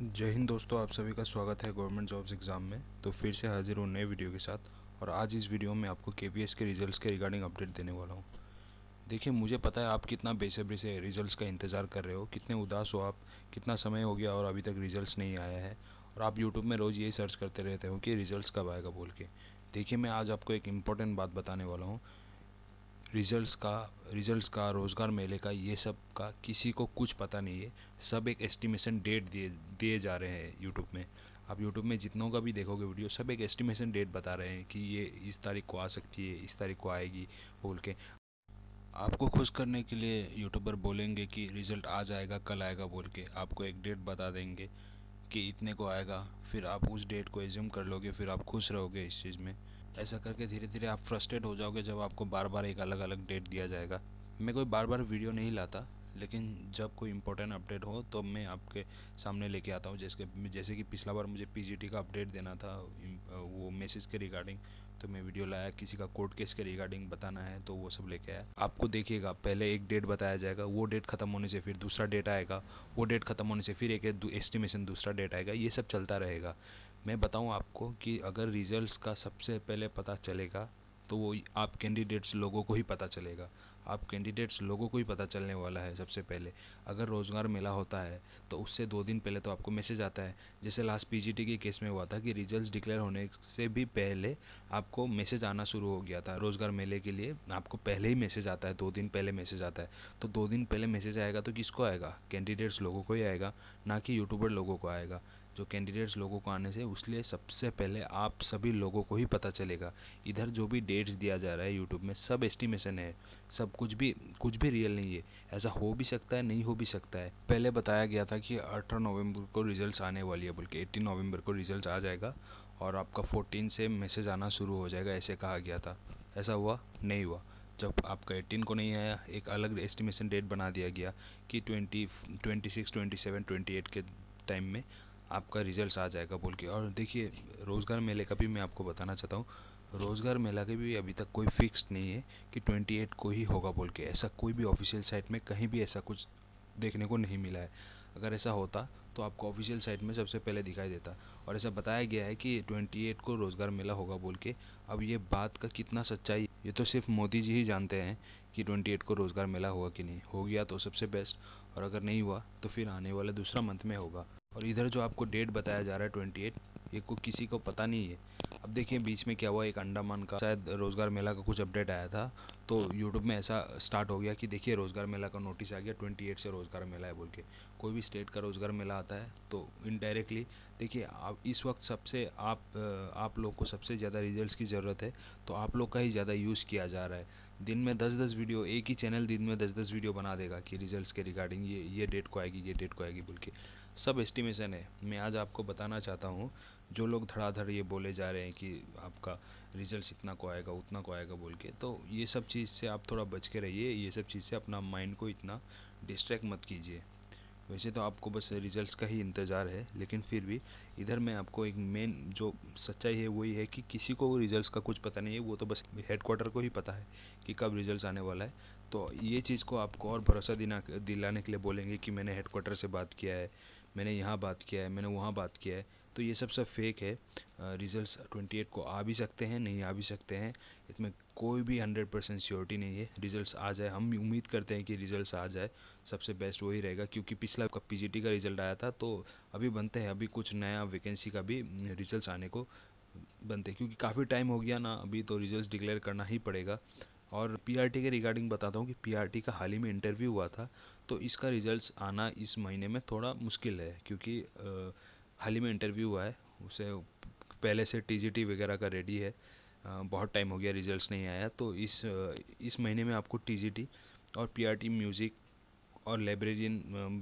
जय हिंद दोस्तों आप सभी का स्वागत है गवर्नमेंट जॉब्स एग्ज़ाम में तो फिर से हाजिर हूँ नए वीडियो के साथ और आज इस वीडियो में आपको के के रिजल्ट्स के रिगार्डिंग अपडेट देने वाला हूँ देखिए मुझे पता है आप कितना बेसब्री से रिजल्ट्स का इंतज़ार कर रहे हो कितने उदास हो आप कितना समय हो गया और अभी तक रिजल्ट नहीं आया है और आप यूट्यूब में रोज़ यही सर्च करते रहते हो कि रिज़ल्ट कब आएगा बोल के देखिए मैं आज आपको एक इम्पॉर्टेंट बात बताने वाला हूँ रिजल्ट्स का रिजल्ट्स का रोज़गार मेले का ये सब का किसी को कुछ पता नहीं है सब एक एस्टिमेशन डेट दिए दिए जा रहे हैं यूट्यूब में आप यूट्यूब में जितनों का भी देखोगे वीडियो सब एक एस्टिमेशन डेट बता रहे हैं कि ये इस तारीख को आ सकती है इस तारीख को आएगी बोल के आपको खुश करने के लिए यूट्यूबर बोलेंगे कि रिज़ल्ट आ जाएगा कल आएगा बोल के आपको एक डेट बता देंगे कि इतने को आएगा फिर आप उस डेट को एज्यूम कर लोगे फिर आप खुश रहोगे इस चीज़ में ऐसा करके धीरे धीरे आप फ्रस्ट्रेट हो जाओगे जब आपको बार बार एक अलग अलग डेट दिया जाएगा मैं कोई बार बार वीडियो नहीं लाता लेकिन जब कोई इंपॉर्टेंट अपडेट हो तो मैं आपके सामने लेके आता हूँ जैसे जैसे कि पिछला बार मुझे पीजीटी का अपडेट देना था वो मैसेज के रिगार्डिंग तो मैं वीडियो लाया किसी का कोर्ट केस के रिगार्डिंग बताना है तो वो सब लेके आया आपको देखिएगा पहले एक डेट बताया जाएगा वो डेट खत्म होने से फिर दूसरा डेट आएगा वो डेट खत्म होने से फिर एक एस्टिमेशन दूसरा डेट आएगा ये सब चलता रहेगा मैं बताऊं आपको कि अगर रिजल्ट्स का सबसे पहले पता चलेगा तो वो आप कैंडिडेट्स लोगों को ही पता चलेगा आप कैंडिडेट्स लोगों को ही पता चलने वाला है सबसे पहले अगर रोज़गार मिला होता है तो उससे दो दिन पहले तो आपको मैसेज आता है जैसे लास्ट पीजीटी के केस में हुआ था कि रिजल्ट्स डिक्लेयर होने से भी पहले आपको मैसेज आना शुरू हो गया था रोज़गार मेले के लिए आपको पहले ही मैसेज आता है दो दिन पहले मैसेज आता है तो दो दिन पहले मैसेज आएगा तो किसको आएगा कैंडिडेट्स लोगों को ही आएगा ना कि यूट्यूबर लोगों को आएगा जो कैंडिडेट्स लोगों को आने से उसलिए सबसे पहले आप सभी लोगों को ही पता चलेगा इधर जो भी डेट्स दिया जा रहा है यूट्यूब में सब एस्टिमेशन है सब कुछ भी कुछ भी रियल नहीं है ऐसा हो भी सकता है नहीं हो भी सकता है पहले बताया गया था कि अठारह नवंबर को रिजल्ट्स आने वाली है बोल के एटीन नवंबर को रिजल्ट आ जाएगा और आपका फोर्टीन से मैसेज आना शुरू हो जाएगा ऐसे कहा गया था ऐसा हुआ नहीं हुआ जब आपका एटीन को नहीं आया एक अलग एस्टिमेशन डेट बना दिया गया कि twenty twenty six twenty seven twenty eight के टाइम में आपका रिजल्ट आ जाएगा बोल के और देखिए रोज़गार मेले का भी मैं आपको बताना चाहता हूँ रोज़गार मेला के भी अभी तक कोई फिक्स नहीं है कि ट्वेंटी एट को ही होगा बोल के ऐसा कोई भी ऑफिशियल साइट में कहीं भी ऐसा कुछ देखने को नहीं मिला है अगर ऐसा होता तो आपको ऑफिशियल साइट में सबसे पहले दिखाई देता और ऐसा बताया गया है कि ट्वेंटी एट को रोज़गार मेला होगा बोल के अब ये बात का कितना सच्चाई ये तो सिर्फ मोदी जी ही जानते हैं कि ट्वेंटी एट को रोज़गार मेला होगा कि नहीं हो गया तो सबसे बेस्ट और अगर नहीं हुआ तो फिर आने वाला दूसरा मंथ में होगा और इधर जो आपको डेट बताया जा रहा है ट्वेंटी एट ये को किसी को पता नहीं है अब देखिए बीच में क्या हुआ एक अंडामान का शायद रोज़गार मेला का कुछ अपडेट आया था तो यूट्यूब में ऐसा स्टार्ट हो गया कि देखिए रोज़गार मेला का नोटिस आ गया ट्वेंटी एट से रोज़गार मेला है बोल के कोई भी स्टेट का रोज़गार मेला आता है तो इनडायरेक्टली देखिए आप इस वक्त सबसे आप आप लोग को सबसे ज़्यादा रिज़ल्ट की ज़रूरत है तो आप लोग का ही ज़्यादा यूज़ किया जा रहा है दिन में दस दस वीडियो एक ही चैनल दिन में दस दस वीडियो बना देगा कि रिजल्ट के रिगार्डिंग ये ये डेट को आएगी ये डेट को आएगी बोल के सब एस्टिमेशन है मैं आज आपको बताना चाहता हूँ जो लोग धड़ाधड़ ये बोले जा रहे हैं कि आपका रिजल्ट इतना को आएगा उतना को आएगा बोल के तो ये सब चीज़ से आप थोड़ा बच के रहिए ये सब चीज़ से अपना माइंड को इतना डिस्ट्रैक्ट मत कीजिए वैसे तो आपको बस रिजल्ट्स का ही इंतज़ार है लेकिन फिर भी इधर मैं आपको एक मेन जो सच्चाई है वही है कि किसी को रिजल्ट्स का कुछ पता नहीं है वो तो बस हेडक्वार्टर को ही पता है कि कब रिजल्ट्स आने वाला है तो ये चीज़ को आपको और भरोसा दिना दिलाने के लिए बोलेंगे कि मैंने हेडक्वार्टर से बात किया है मैंने यहाँ बात किया है मैंने वहाँ बात किया है तो ये सब सब फेक है रिजल्ट्स ट्वेंटी एट को आ भी सकते हैं नहीं आ भी सकते हैं इसमें कोई भी हंड्रेड परसेंट श्योरिटी नहीं है रिजल्ट्स आ जाए हम उम्मीद करते हैं कि रिजल्ट्स आ जाए सबसे बेस्ट वही रहेगा क्योंकि पिछला का पी का रिजल्ट आया था तो अभी बनते हैं अभी कुछ नया वैकेंसी का भी रिज़ल्ट आने को बनते क्योंकि काफ़ी टाइम हो गया ना अभी तो रिज़ल्ट डिक्लेयर करना ही पड़ेगा और पीआरटी के रिगार्डिंग बताता हूँ कि पीआरटी का हाल ही में इंटरव्यू हुआ था तो इसका रिजल्ट्स आना इस महीने में थोड़ा मुश्किल है क्योंकि हाल ही में इंटरव्यू हुआ है उसे पहले से टीजीटी वगैरह का रेडी है बहुत टाइम हो गया रिजल्ट्स नहीं आया तो इस इस महीने में आपको टीजीटी और पीआरटी म्यूज़िक और लाइब्रेरियन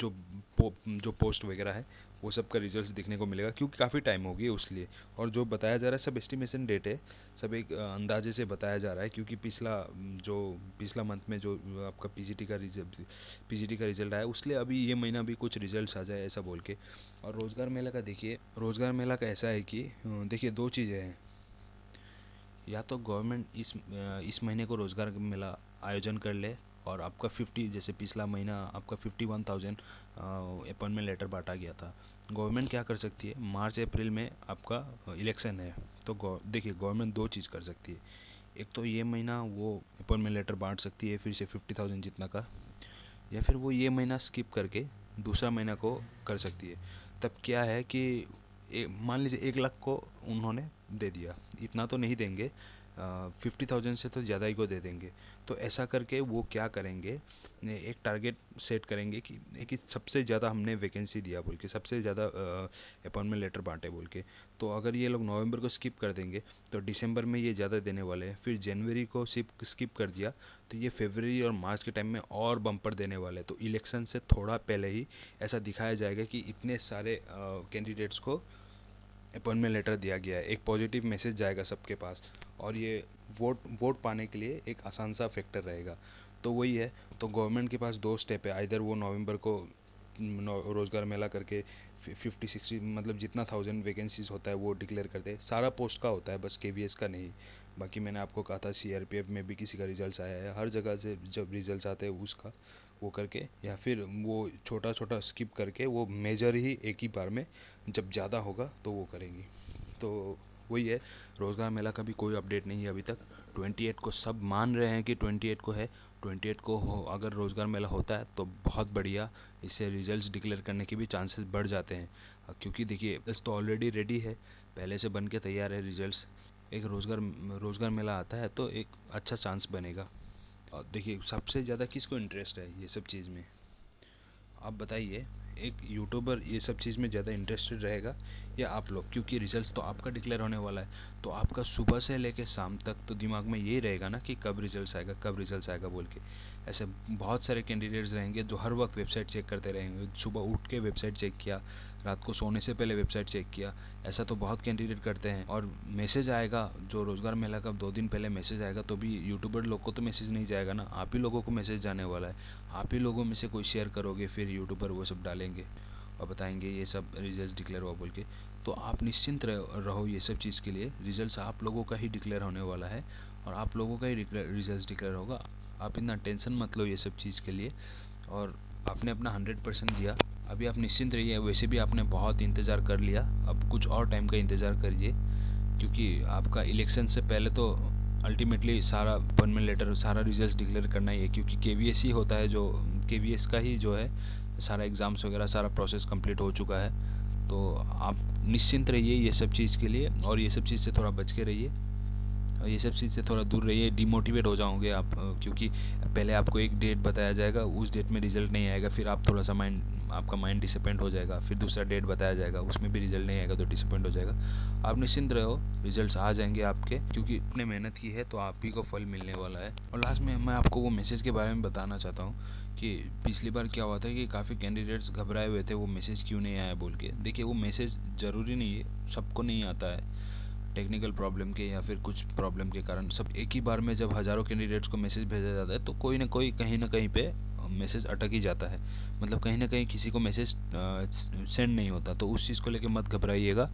जो पो, जो पोस्ट वगैरह है वो सब का रिजल्ट देखने को मिलेगा क्योंकि काफ़ी टाइम हो गया उसलिए और जो बताया जा रहा है सब एस्टिमेशन डेट है सब एक अंदाजे से बताया जा रहा है क्योंकि पिछला जो पिछला मंथ में जो आपका पी का रिजल्ट पी का रिजल्ट आया उसलिए अभी ये महीना भी कुछ रिजल्ट आ जाए ऐसा बोल के और रोज़गार मेला का देखिए रोज़गार मेला का ऐसा है कि देखिए दो चीज़ें हैं या तो गवर्नमेंट इस इस महीने को रोज़गार मेला आयोजन कर ले और आपका फिफ्टी जैसे पिछला महीना आपका fifty one thousand appointment letter बांटा गया था गवर्नमेंट क्या कर सकती है मार्च अप्रैल में आपका इलेक्शन है तो देखिए गवर्नमेंट दो चीज़ कर सकती है एक तो ये महीना वो अपॉइंटमेंट लेटर बांट सकती है फिर से फिफ्टी थाउजेंड जितना का या फिर वो ये महीना स्किप करके दूसरा महीना को कर सकती है तब क्या है कि मान लीजिए एक लाख को उन्होंने दे दिया इतना तो नहीं देंगे फिफ्टी थाउजेंड से तो ज़्यादा ही को दे देंगे तो ऐसा करके वो क्या करेंगे एक टारगेट सेट करेंगे कि कि सबसे ज़्यादा हमने वैकेंसी दिया बोल के सबसे ज़्यादा अपॉइंटमेंट लेटर बांटे बोल के तो अगर ये लोग नवंबर को स्किप कर देंगे तो दिसंबर में ये ज़्यादा देने वाले हैं फिर जनवरी को सिप स्किप कर दिया तो ये फेबररी और मार्च के टाइम में और बम्पर देने वाले हैं तो इलेक्शन से थोड़ा पहले ही ऐसा दिखाया जाएगा कि इतने सारे कैंडिडेट्स को अपॉइंटमेंट लेटर दिया गया है एक पॉजिटिव मैसेज जाएगा सबके पास और ये वोट वोट पाने के लिए एक आसान सा फैक्टर रहेगा तो वही है तो गवर्नमेंट के पास दो स्टेप है इधर वो नवंबर को रोज़गार मेला करके फिफ्टी सिक्सटी मतलब जितना थाउजेंड वैकेंसीज होता है वो डिक्लेयर करते हैं सारा पोस्ट का होता है बस के का नहीं बाकी मैंने आपको कहा था सी में भी किसी का रिजल्ट आया है हर जगह से जब रिजल्ट आते हैं उसका वो करके या फिर वो छोटा छोटा स्किप करके वो मेजर ही एक ही बार में जब ज़्यादा होगा तो वो करेंगी तो वही है रोज़गार मेला का भी कोई अपडेट नहीं है अभी तक 28 को सब मान रहे हैं कि 28 को है 28 को हो अगर रोज़गार मेला होता है तो बहुत बढ़िया इससे रिजल्ट्स डिक्लेयर करने के भी चांसेस बढ़ जाते हैं क्योंकि देखिए बस तो ऑलरेडी रेडी है पहले से बन के तैयार है रिजल्ट एक रोज़गार रोज़गार मेला आता है तो एक अच्छा चांस बनेगा और देखिए सबसे ज़्यादा किसको इंटरेस्ट है ये सब चीज़ में आप बताइए एक यूट्यूबर ये सब चीज़ में ज़्यादा इंटरेस्टेड रहेगा या आप लोग क्योंकि रिजल्ट तो आपका डिक्लेयर होने वाला है तो आपका सुबह से लेकर शाम तक तो दिमाग में यही रहेगा ना कि कब रिजल्ट आएगा कब रिजल्ट आएगा बोल के ऐसे बहुत सारे कैंडिडेट्स रहेंगे जो हर वक्त वेबसाइट चेक करते रहेंगे सुबह उठ के वेबसाइट चेक किया रात को सोने से पहले वेबसाइट चेक किया ऐसा तो बहुत कैंडिडेट करते हैं और मैसेज आएगा जो रोज़गार मेला का दो दिन पहले मैसेज आएगा तो भी यूट्यूबर लोग को तो मैसेज नहीं जाएगा ना आप ही लोगों को मैसेज जाने वाला है आप ही लोगों में से कोई शेयर करोगे फिर यूट्यूबर वो सब डालेंगे और बताएंगे ये सब रिजल्ट डिक्लेयर हुआ बोल के तो आप निश्चिंत रहो ये सब चीज़ के लिए रिजल्ट आप लोगों का ही डिक्लेयर होने वाला है और आप लोगों का ही रिजल्ट डिक्लेयर होगा आप इतना टेंशन मत लो ये सब चीज़ के लिए और आपने अपना हंड्रेड परसेंट दिया अभी आप निश्चिंत रहिए वैसे भी आपने बहुत इंतज़ार कर लिया अब कुछ और टाइम का इंतज़ार करिए क्योंकि आपका इलेक्शन से पहले तो अल्टीमेटली सारा अपॉइंटमेंट लेटर सारा रिजल्ट डिक्लेयर करना ही है क्योंकि के ही होता है जो के का ही जो है सारा एग्ज़ाम्स वगैरह सारा प्रोसेस कंप्लीट हो चुका है तो आप निश्चिंत रहिए ये सब चीज़ के लिए और ये सब चीज़ से थोड़ा बच के रहिए ये सब चीज़ से थोड़ा दूर रहिए डिमोटिवेट हो जाओगे आप क्योंकि पहले आपको एक डेट बताया जाएगा उस डेट में रिजल्ट नहीं आएगा फिर आप थोड़ा सा माइंड आपका माइंड डिसअपॉइंट हो जाएगा फिर दूसरा डेट बताया जाएगा उसमें भी रिजल्ट नहीं आएगा तो डिसअपॉइंट हो जाएगा आप निश्चिंत रहो रिजल्ट आ जाएंगे आपके क्योंकि आपने मेहनत की है तो आप ही को फल मिलने वाला है और लास्ट में मैं आपको वो मैसेज के बारे में बताना चाहता हूँ कि पिछली बार क्या हुआ था कि काफ़ी कैंडिडेट्स घबराए हुए थे वो मैसेज क्यों नहीं आया बोल के देखिए वो मैसेज ज़रूरी नहीं है सबको नहीं आता है टेक्निकल प्रॉब्लम के या फिर कुछ प्रॉब्लम के कारण सब एक ही बार में जब हज़ारों कैंडिडेट्स को मैसेज भेजा जाता है तो कोई ना कोई कहीं ना कहीं पे मैसेज अटक ही जाता है मतलब कहीं ना कहीं किसी को मैसेज सेंड नहीं होता तो उस चीज़ को लेकर मत घबराइएगा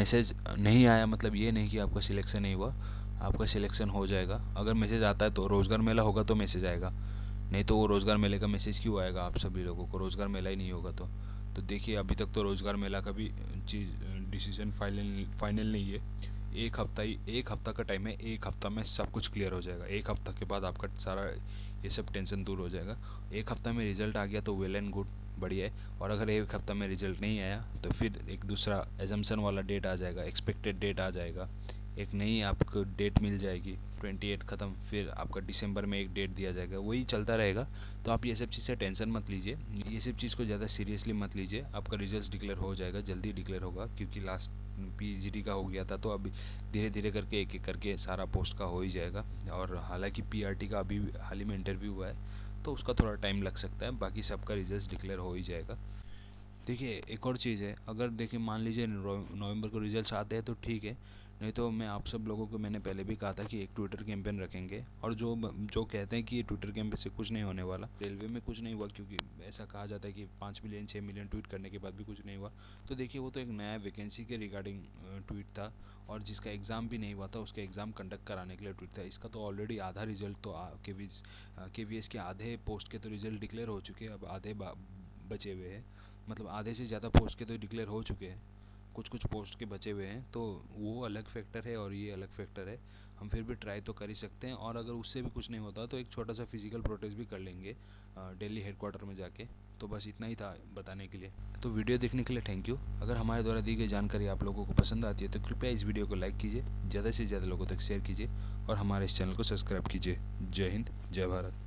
मैसेज नहीं आया मतलब ये नहीं कि आपका सिलेक्शन नहीं हुआ आपका सिलेक्शन हो जाएगा अगर मैसेज आता है तो रोज़गार मेला होगा तो मैसेज आएगा नहीं तो वो रोज़गार मेले का मैसेज क्यों आएगा आप सभी लोगों को रोज़गार मेला ही नहीं होगा तो तो देखिए अभी तक तो रोज़गार मेला का भी चीज़ डिसीजन फाइनल फाइनल नहीं है एक हफ्ता ही एक हफ्ता का टाइम है एक हफ्ता में सब कुछ क्लियर हो जाएगा एक हफ्ता के बाद आपका सारा ये सब टेंशन दूर हो जाएगा एक हफ्ता में रिजल्ट आ गया तो वेल एंड गुड बढ़िया है और अगर एक हफ्ता में रिजल्ट नहीं आया तो फिर एक दूसरा एजम्सन वाला डेट आ जाएगा एक्सपेक्टेड डेट आ जाएगा एक नई आपको डेट मिल जाएगी 28 ख़त्म फिर आपका दिसंबर में एक डेट दिया जाएगा वही चलता रहेगा तो आप ये सब चीज़ से टेंशन मत लीजिए ये सब चीज़ को ज़्यादा सीरियसली मत लीजिए आपका रिजल्ट डिक्लेयर हो जाएगा जल्दी डिक्लेयर होगा क्योंकि लास्ट पी का हो गया था तो अब धीरे धीरे करके एक एक करके सारा पोस्ट का हो ही जाएगा और हालांकि पी का अभी हाल ही में इंटरव्यू हुआ है तो उसका थोड़ा टाइम लग सकता है बाकी सबका रिजल्ट डिक्लेयर हो ही जाएगा देखिए एक और चीज़ है अगर देखिए मान लीजिए नवंबर को रिजल्ट आते हैं तो ठीक है नहीं तो मैं आप सब लोगों को मैंने पहले भी कहा था कि एक ट्विटर कैंपेन रखेंगे और जो जो कहते हैं कि ये ट्विटर कैंपेन से कुछ नहीं होने वाला रेलवे में कुछ नहीं हुआ क्योंकि ऐसा कहा जाता है कि पाँच मिलियन छः मिलियन ट्वीट करने के बाद भी कुछ नहीं हुआ तो देखिए वो तो एक नया वैकेंसी के रिगार्डिंग ट्वीट था और जिसका एग्ज़ाम भी नहीं हुआ था उसका एग्ज़ाम कंडक्ट कराने के लिए ट्वीट था इसका तो ऑलरेडी आधा रिजल्ट तो के वी के वी एस के आधे पोस्ट के तो रिजल्ट डिक्लेयर हो चुके हैं अब आधे बचे हुए हैं मतलब आधे से ज़्यादा पोस्ट के तो डिक्लेयर हो चुके हैं कुछ कुछ पोस्ट के बचे हुए हैं तो वो अलग फैक्टर है और ये अलग फैक्टर है हम फिर भी ट्राई तो कर ही सकते हैं और अगर उससे भी कुछ नहीं होता तो एक छोटा सा फिजिकल प्रोटेस्ट भी कर लेंगे डेली हेडक्वार्टर में जाके तो बस इतना ही था बताने के लिए तो वीडियो देखने के लिए थैंक यू अगर हमारे द्वारा दी गई जानकारी आप लोगों को पसंद आती है तो कृपया इस वीडियो को लाइक कीजिए ज़्यादा से ज़्यादा लोगों तक शेयर कीजिए और हमारे इस चैनल को सब्सक्राइब कीजिए जय हिंद जय भारत